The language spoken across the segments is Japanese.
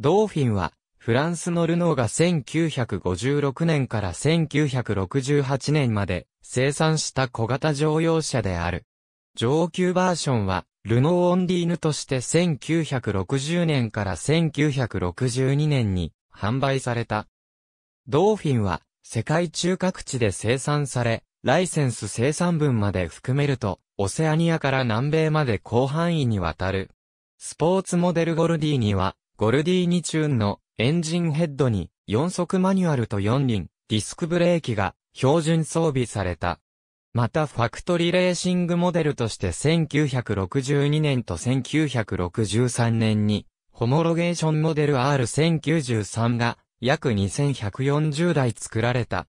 ドーフィンは、フランスのルノーが1956年から1968年まで生産した小型乗用車である。上級バージョンは、ルノーオンディーヌとして1960年から1962年に販売された。ドーフィンは世界中各地で生産され、ライセンス生産分まで含めると、オセアニアから南米まで広範囲にわたる。スポーツモデルゴルディーニは、ゴルディーニチューンのエンジンヘッドに4速マニュアルと4輪、ディスクブレーキが標準装備された。またファクトリレーシングモデルとして1962年と1963年に、ホモロゲーションモデル R1093 が約2140台作られた。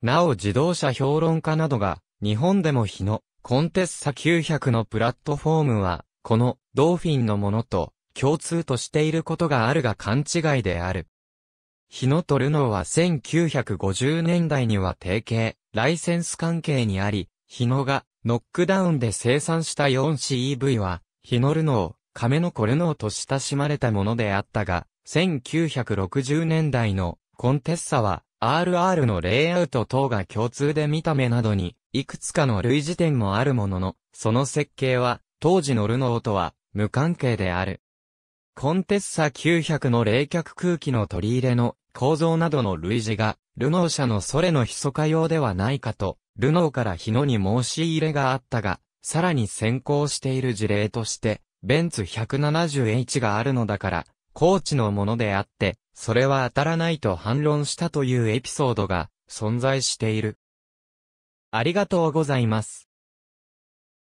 なお自動車評論家などが、日本でも日のコンテッサ900のプラットフォームは、このドーフィンのものと共通としていることがあるが勘違いである。日野とルノーは1950年代には提携、ライセンス関係にあり、日野がノックダウンで生産した 4CV e は、日野ルノー、亀の子ルノーと親しまれたものであったが、1960年代のコンテッサは RR のレイアウト等が共通で見た目などに、いくつかの類似点もあるものの、その設計は当時のルノーとは無関係である。コンテッサ900の冷却空気の取り入れの構造などの類似が、ルノー社のそれの密か用ではないかと、ルノーから日野に申し入れがあったが、さらに先行している事例として、ベンツ 170H があるのだから、高知のものであって、それは当たらないと反論したというエピソードが存在している。ありがとうございます。